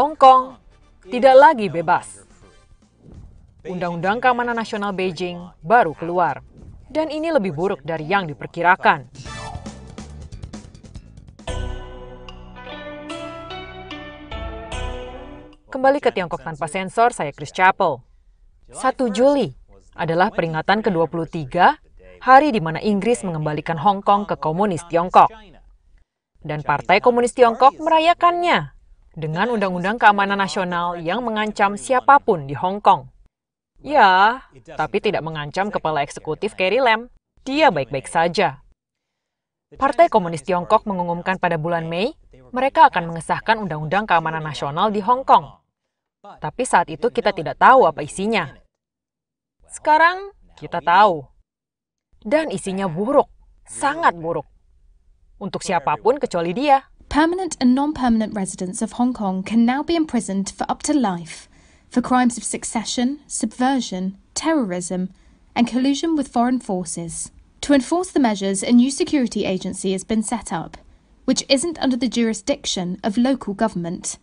Hong Kong tidak lagi bebas. Undang-Undang Keamanan Nasional Beijing baru keluar, dan ini lebih buruk dari yang diperkirakan. Kembali ke Tiongkok tanpa sensor, saya Chris Chappell. 1 Juli adalah peringatan ke-23, hari di mana Inggris mengembalikan Hong Kong ke komunis Tiongkok. Dan Partai Komunis Tiongkok merayakannya dengan Undang-Undang Keamanan Nasional yang mengancam siapapun di Hong Kong. Ya, tapi tidak mengancam kepala eksekutif Carrie Lam. Dia baik-baik saja. Partai Komunis Tiongkok mengumumkan pada bulan Mei, mereka akan mengesahkan Undang-Undang Keamanan Nasional di Hong Kong. Tapi saat itu kita tidak tahu apa isinya. Sekarang kita tahu. Dan isinya buruk, sangat buruk. Untuk siapapun kecuali dia. permanent and non permanent residents of Hong Kong can now be imprisoned for up to life for crimes of succession, subversion, terrorism, and collusion with foreign forces. To enforce the measures, a new security agency has been set up, which isn't under the jurisdiction of local government.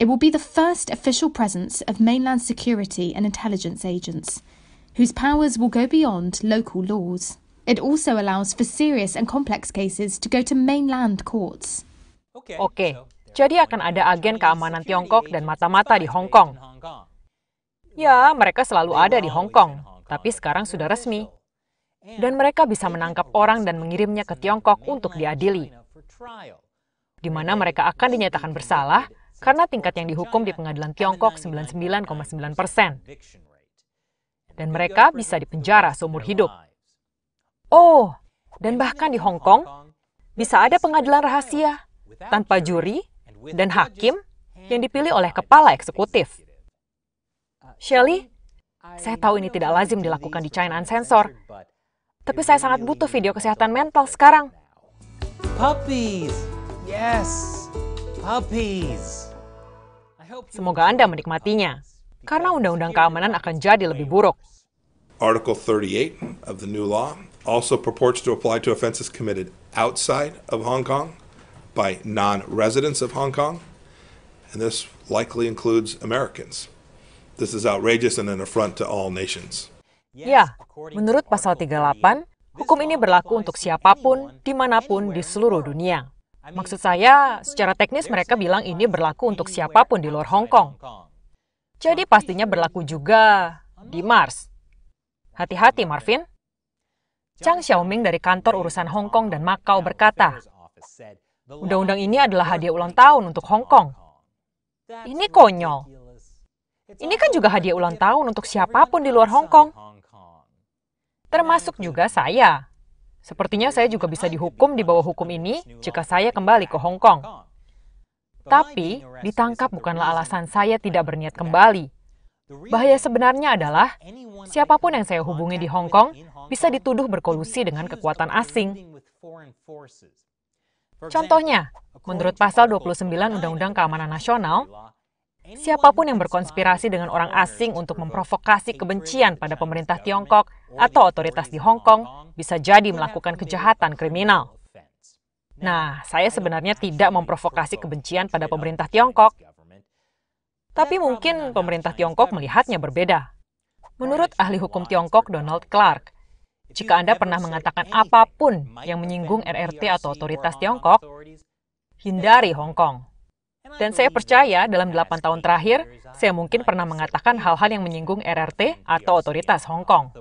It will be the first official presence of mainland security and intelligence agents, whose powers will go beyond local laws. It also allows for serious and complex cases to go to mainland courts. Oke, okay. jadi akan ada agen keamanan Tiongkok dan mata-mata di Hong Kong. Ya, mereka selalu ada di Hong Kong, tapi sekarang sudah resmi. Dan mereka bisa menangkap orang dan mengirimnya ke Tiongkok untuk diadili, di mana mereka akan dinyatakan bersalah karena tingkat yang dihukum di pengadilan Tiongkok 99,9 persen. Dan mereka bisa dipenjara seumur hidup. Oh, dan bahkan di Hong Kong, bisa ada pengadilan rahasia tanpa juri, dan hakim yang dipilih oleh kepala eksekutif. Uh, Shelley, saya tahu ini tidak lazim dilakukan di China Unsensor, tapi saya sangat butuh video kesehatan mental sekarang. Puppies! Yes! Puppies! Semoga Anda menikmatinya, karena undang-undang keamanan akan jadi lebih buruk. Article 38 of the new law also purports to apply to offenses committed outside of Hong Kong by non residents of Hong Kong, and this likely includes Americans. This is outrageous and an affront to all nations. Ya, ya menurut pasal 38, hukum ini berlaku untuk siapapun, dimanapun, di seluruh dunia. Maksud saya, secara teknis mereka bilang ini berlaku untuk siapapun di luar Hong Kong. Jadi pastinya berlaku juga di Mars. Hati-hati, Marvin. Chang Xiaoming dari kantor urusan Hong Kong dan Makau berkata, Undang-undang ini adalah hadiah ulang tahun untuk Hong Kong. Ini konyol. Ini kan juga hadiah ulang tahun untuk siapapun di luar Hong Kong. Termasuk juga saya. Sepertinya saya juga bisa dihukum di bawah hukum ini jika saya kembali ke Hong Kong. Tapi, ditangkap bukanlah alasan saya tidak berniat kembali. Bahaya sebenarnya adalah siapapun yang saya hubungi di Hong Kong bisa dituduh berkolusi dengan kekuatan asing. Contohnya, menurut pasal 29 Undang-Undang Keamanan Nasional, siapapun yang berkonspirasi dengan orang asing untuk memprovokasi kebencian pada pemerintah Tiongkok atau otoritas di Hong Kong bisa jadi melakukan kejahatan kriminal. Nah, saya sebenarnya tidak memprovokasi kebencian pada pemerintah Tiongkok, tapi mungkin pemerintah Tiongkok melihatnya berbeda. Menurut ahli hukum Tiongkok Donald Clark, jika Anda pernah mengatakan apapun yang menyinggung RRT atau otoritas Tiongkok, hindari Hong Kong. Dan saya percaya dalam 8 tahun terakhir, saya mungkin pernah mengatakan hal-hal yang menyinggung RRT atau otoritas Hong Kong.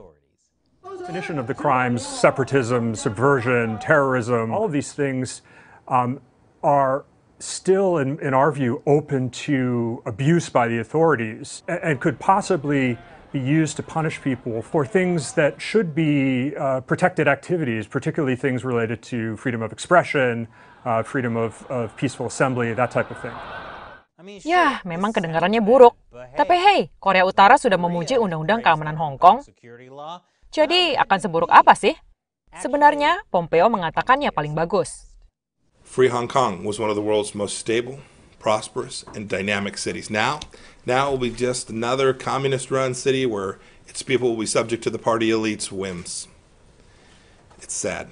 Definition of the crimes, separatism, subversion, terrorism, all of these things um, are still, in, in our view, open to abuse by the authorities and, and could possibly be used to punish people for things that should be uh, protected activities, particularly things related to freedom of expression, uh, freedom of, of peaceful assembly, that type of thing. Ya, memang kedengarannya buruk. Tapi hey, Korea Utara sudah memuji Undang-Undang Keamanan Hong Kong. Jadi, akan seburuk apa sih? Sebenarnya, Pompeo mengatakannya paling bagus. Free Hong Kong was one of the world's most stable prosperous, and dynamic cities. Now, now it will be just another communist-run city where its people will be subject to the party elite's whims. It's sad.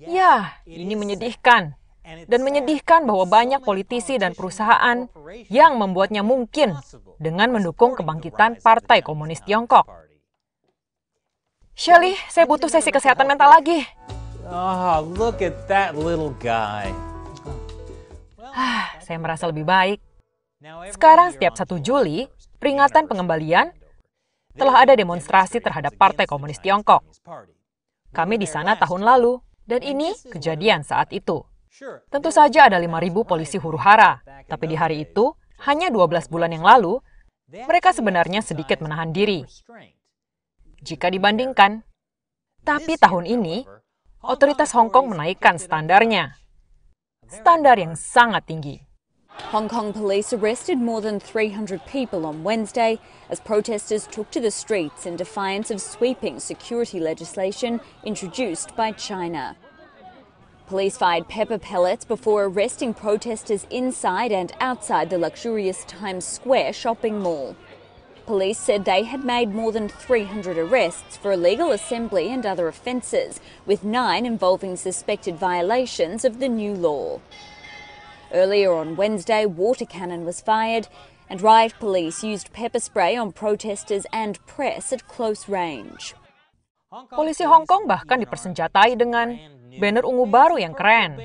Ya, ini menyedihkan. Dan menyedihkan bahwa banyak politisi dan perusahaan yang membuatnya mungkin dengan mendukung kebangkitan Partai Komunis Tiongkok. Shelly, saya butuh sesi kesehatan mental lagi. Oh, look at that little guy. Ah, saya merasa lebih baik. Sekarang setiap 1 Juli, peringatan pengembalian, telah ada demonstrasi terhadap Partai Komunis Tiongkok. Kami di sana tahun lalu, dan ini kejadian saat itu. Tentu saja ada 5.000 polisi huru hara, tapi di hari itu, hanya 12 bulan yang lalu, mereka sebenarnya sedikit menahan diri. Jika dibandingkan, tapi tahun ini, otoritas Hong Kong menaikkan standarnya. standar yang sangat tinggi. Hong Kong police arrested more than 300 people on Wednesday as protesters took to the streets in defiance of sweeping security legislation introduced by China. Police fired pepper pellets before arresting protesters inside and outside the luxurious Times Square shopping mall police said they had made more than 300 arrests for illegal assembly and other offences, with nine involving suspected violations of the new law. Earlier on Wednesday, water cannon was fired, and riot police used pepper spray on protesters and press at close range. Polisi Hong Kong bahkan dipersenjatai dengan banner ungu baru yang keren.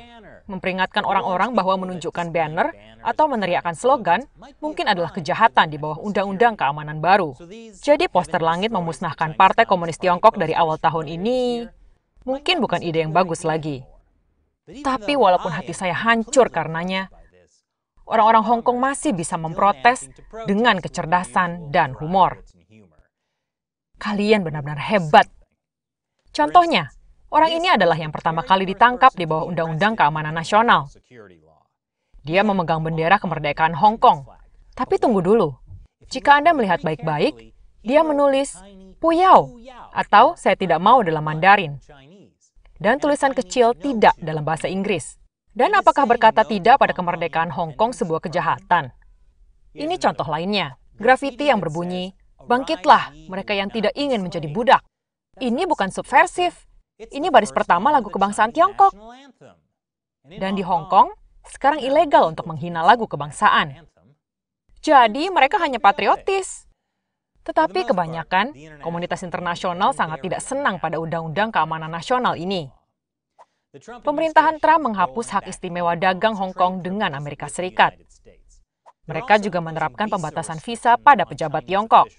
memperingatkan orang-orang bahwa menunjukkan banner atau meneriakkan slogan mungkin adalah kejahatan di bawah Undang-Undang Keamanan Baru. Jadi poster langit memusnahkan Partai Komunis Tiongkok dari awal tahun ini mungkin bukan ide yang bagus lagi. Tapi walaupun hati saya hancur karenanya, orang-orang Hong Kong masih bisa memprotes dengan kecerdasan dan humor. Kalian benar-benar hebat. Contohnya, Orang ini adalah yang pertama kali ditangkap di bawah Undang-Undang Keamanan Nasional. Dia memegang bendera kemerdekaan Hong Kong. Tapi tunggu dulu. Jika Anda melihat baik-baik, dia menulis Puyao atau saya tidak mau dalam Mandarin. Dan tulisan kecil tidak dalam bahasa Inggris. Dan apakah berkata tidak pada kemerdekaan Hong Kong sebuah kejahatan? Ini contoh lainnya. Grafiti yang berbunyi, Bangkitlah mereka yang tidak ingin menjadi budak. Ini bukan subversif, ini baris pertama lagu kebangsaan Tiongkok. Dan di Hong Kong, sekarang ilegal untuk menghina lagu kebangsaan. Jadi mereka hanya patriotis. Tetapi kebanyakan, komunitas internasional sangat tidak senang pada Undang-Undang Keamanan Nasional ini. Pemerintahan Trump menghapus hak istimewa dagang Hong Kong dengan Amerika Serikat. Mereka juga menerapkan pembatasan visa pada pejabat Tiongkok.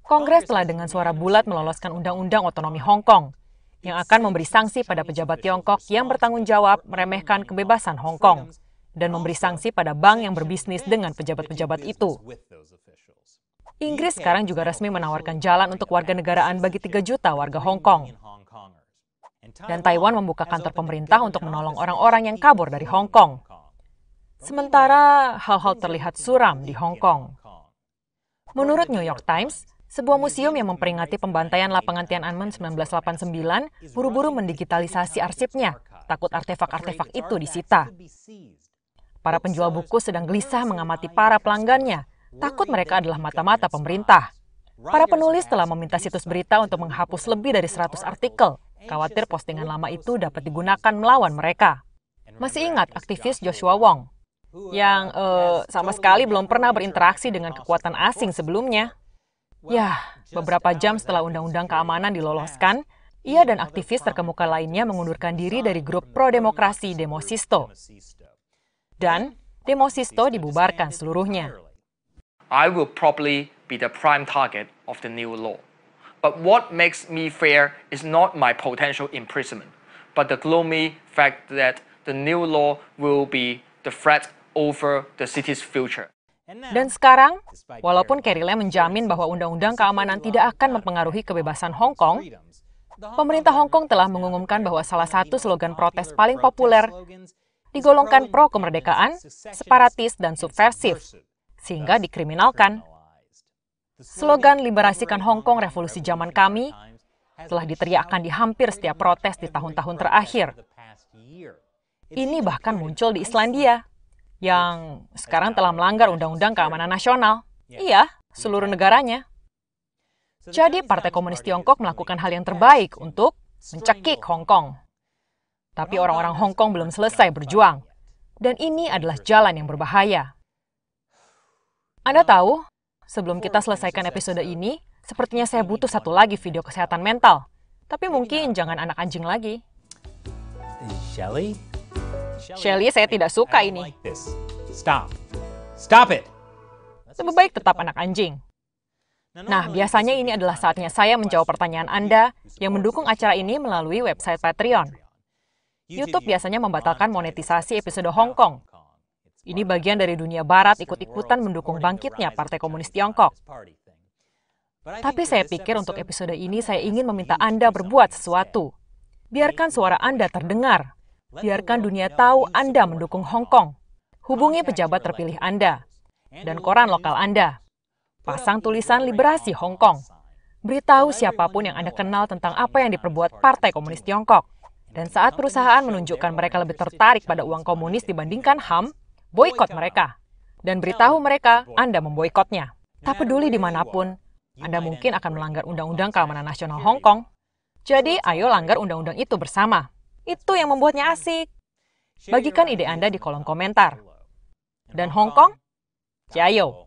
Kongres telah dengan suara bulat meloloskan Undang-Undang Otonomi Hong Kong yang akan memberi sanksi pada pejabat Tiongkok yang bertanggung jawab meremehkan kebebasan Hong Kong dan memberi sanksi pada bank yang berbisnis dengan pejabat-pejabat itu. Inggris sekarang juga resmi menawarkan jalan untuk warga negaraan bagi 3 juta warga Hong Kong. Dan Taiwan membuka kantor pemerintah untuk menolong orang-orang yang kabur dari Hong Kong. Sementara hal-hal terlihat suram di Hong Kong. Menurut New York Times, sebuah museum yang memperingati pembantaian lapangan Tiananmen 1989 buru-buru mendigitalisasi arsipnya, takut artefak-artefak itu disita. Para penjual buku sedang gelisah mengamati para pelanggannya, takut mereka adalah mata-mata pemerintah. Para penulis telah meminta situs berita untuk menghapus lebih dari 100 artikel, khawatir postingan lama itu dapat digunakan melawan mereka. Masih ingat aktivis Joshua Wong, yang uh, sama sekali belum pernah berinteraksi dengan kekuatan asing sebelumnya. Ya, beberapa jam setelah Undang-Undang Keamanan diloloskan, ia dan aktivis terkemuka lainnya mengundurkan diri dari grup pro-demokrasi Demosisto. Dan Demosisto dibubarkan seluruhnya. I will probably be the prime target of the new law. But what makes me fear is not my potential imprisonment, but the gloomy fact that the new law will be the threat over the city's future. Dan sekarang, walaupun Carrie Lam menjamin bahwa undang-undang keamanan tidak akan mempengaruhi kebebasan Hong Kong, pemerintah Hong Kong telah mengumumkan bahwa salah satu slogan protes paling populer digolongkan pro kemerdekaan, separatis, dan subversif, sehingga dikriminalkan. Slogan "Liberasikan Hong Kong Revolusi Zaman Kami" telah diteriakkan di hampir setiap protes di tahun-tahun terakhir. Ini bahkan muncul di Islandia yang sekarang telah melanggar Undang-Undang Keamanan Nasional. Ya. Iya, seluruh negaranya. Jadi Partai Komunis Tiongkok melakukan hal yang terbaik untuk mencekik Hong Kong. Tapi orang-orang Hong Kong belum selesai berjuang. Dan ini adalah jalan yang berbahaya. Anda tahu, sebelum kita selesaikan episode eh, ini, sepertinya saya butuh satu lagi video kesehatan mental. Tapi mungkin jangan anak anjing lagi. Shelley? Shelly, saya tidak suka ini. Stop. Stop it. Lebih baik tetap anak anjing. Nah, biasanya ini adalah saatnya saya menjawab pertanyaan Anda yang mendukung acara ini melalui website Patreon. YouTube biasanya membatalkan monetisasi episode Hong Kong. Ini bagian dari dunia barat ikut-ikutan mendukung bangkitnya Partai Komunis Tiongkok. Tapi saya pikir untuk episode ini saya ingin meminta Anda berbuat sesuatu. Biarkan suara Anda terdengar. Biarkan dunia tahu Anda mendukung Hong Kong. Hubungi pejabat terpilih Anda dan koran lokal Anda. Pasang tulisan Liberasi Hong Kong. Beritahu siapapun yang Anda kenal tentang apa yang diperbuat Partai Komunis Tiongkok. Dan saat perusahaan menunjukkan mereka lebih tertarik pada uang komunis dibandingkan HAM, boykot mereka. Dan beritahu mereka Anda memboikotnya. Tak peduli dimanapun, Anda mungkin akan melanggar Undang-Undang Keamanan Nasional Hong Kong. Jadi, ayo langgar undang-undang itu bersama. Itu yang membuatnya asik. Bagikan ide Anda di kolom komentar. Dan Hong Kong, jayo!